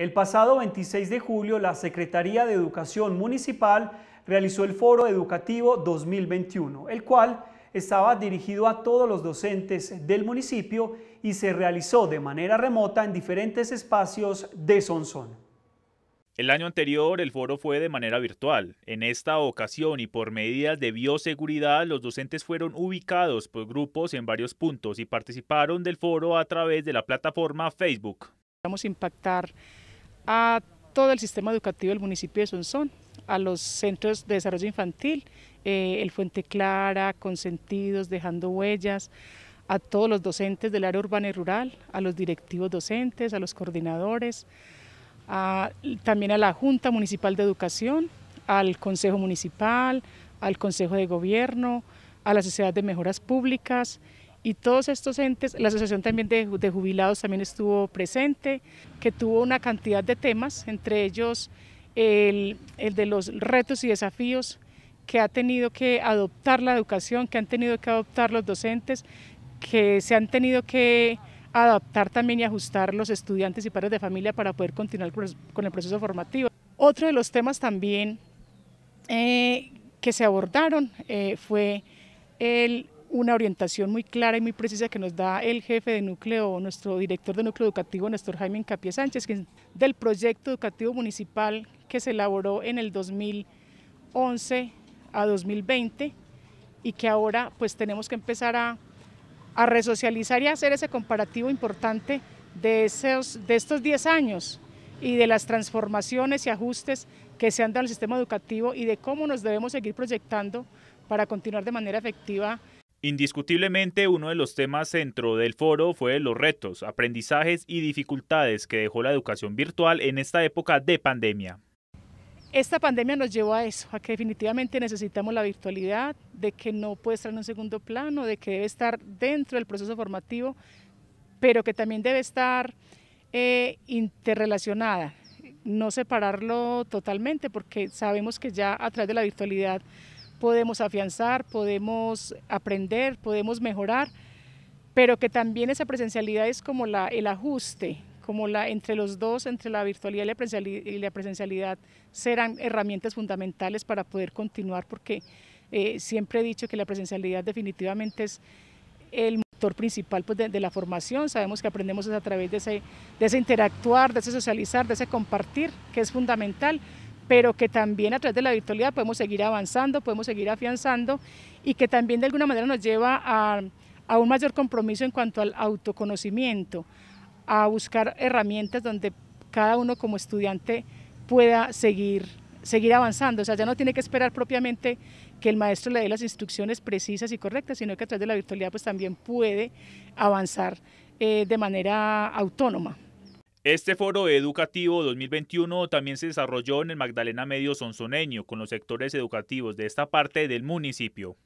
El pasado 26 de julio, la Secretaría de Educación Municipal realizó el Foro Educativo 2021, el cual estaba dirigido a todos los docentes del municipio y se realizó de manera remota en diferentes espacios de Sonson. El año anterior el foro fue de manera virtual. En esta ocasión y por medidas de bioseguridad, los docentes fueron ubicados por grupos en varios puntos y participaron del foro a través de la plataforma Facebook. Vamos a impactar a todo el sistema educativo del municipio de Sonsón, a los centros de desarrollo infantil, eh, el Fuente Clara, Consentidos, Dejando Huellas, a todos los docentes del área urbana y rural, a los directivos docentes, a los coordinadores, a, también a la Junta Municipal de Educación, al Consejo Municipal, al Consejo de Gobierno, a la Sociedad de Mejoras Públicas, y todos estos entes, la Asociación también de, Jubilados también estuvo presente, que tuvo una cantidad de temas, entre ellos el, el, de los retos y desafíos que ha tenido que adoptar la educación, que han tenido que adoptar los docentes, que se han tenido que adaptar también y ajustar los estudiantes y padres de familia para poder continuar con el proceso formativo. Otro de los temas también eh, que se abordaron eh, fue el una orientación muy clara y muy precisa que nos da el jefe de núcleo, nuestro director de núcleo educativo, nuestro Jaime Encapié Sánchez, del proyecto educativo municipal que se elaboró en el 2011 a 2020 y que ahora pues tenemos que empezar a, resocializar y hacer ese comparativo importante de, esos, de estos 10 años y de las transformaciones y ajustes que se han dado al sistema educativo y de cómo nos debemos seguir proyectando para continuar de manera efectiva Indiscutiblemente, uno de los temas centro del foro fue los retos, aprendizajes y dificultades que dejó la educación virtual en esta época de pandemia. Esta pandemia nos llevó a eso, a que definitivamente necesitamos la virtualidad, de que no puede estar en un segundo plano, de que debe estar dentro del proceso formativo, pero que también debe estar eh, interrelacionada, no separarlo totalmente, porque sabemos que ya a través de la virtualidad podemos afianzar, podemos aprender, podemos mejorar, pero que también esa presencialidad es como la, el ajuste, como la, entre los dos, entre la virtualidad y la, presencialidad, serán herramientas fundamentales para poder continuar, porque eh, siempre he dicho que la presencialidad definitivamente es el motor principal pues, de, la formación. Sabemos que aprendemos a través de ese, de ese interactuar, de ese socializar, de ese compartir, que es fundamental, pero que también a través de la virtualidad podemos seguir avanzando, podemos seguir afianzando y que también de alguna manera nos lleva a, un mayor compromiso en cuanto al autoconocimiento, a buscar herramientas donde cada uno como estudiante pueda seguir, seguir avanzando. O sea, ya no tiene que esperar propiamente que el maestro le dé las instrucciones precisas y correctas, sino que a través de la virtualidad pues también puede avanzar eh, de manera autónoma. Este foro educativo 2021 también se desarrolló en el Magdalena Medio Sonsoneño con los sectores educativos de esta parte del municipio.